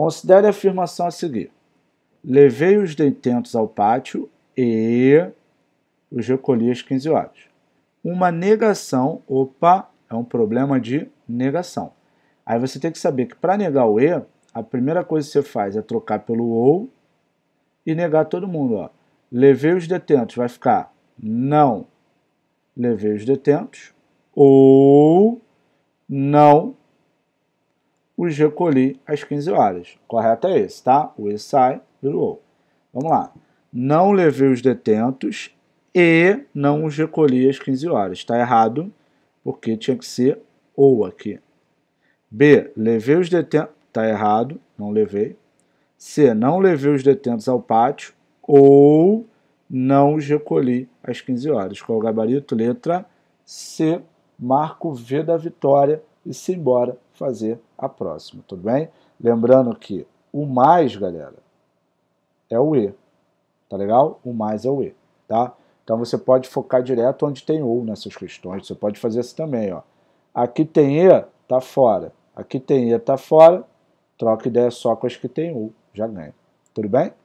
Considere a afirmação a seguir. Levei os detentos ao pátio e os recolhi às 15 horas. Uma negação, opa, é um problema de negação. Aí você tem que saber que para negar o E, a primeira coisa que você faz é trocar pelo ou e negar todo mundo. Ó. Levei os detentos, vai ficar não levei os detentos ou não os recolhi às 15 horas. Correto é esse, tá? O e sai, ou. Vamos lá. Não levei os detentos e não os recolhi às 15 horas. Está errado, porque tinha que ser ou aqui. B. Levei os detentos. Está errado, não levei. C. Não levei os detentos ao pátio ou não os recolhi às 15 horas. Qual é o gabarito? Letra C. Marco V da vitória e se embora fazer a próxima, tudo bem? Lembrando que o mais, galera, é o E, tá legal? O mais é o E, tá? Então você pode focar direto onde tem ou nessas questões, você pode fazer isso também, ó. Aqui tem E, tá fora. Aqui tem E, tá fora. Troca ideia só com as que tem ou, já ganha. Tudo bem?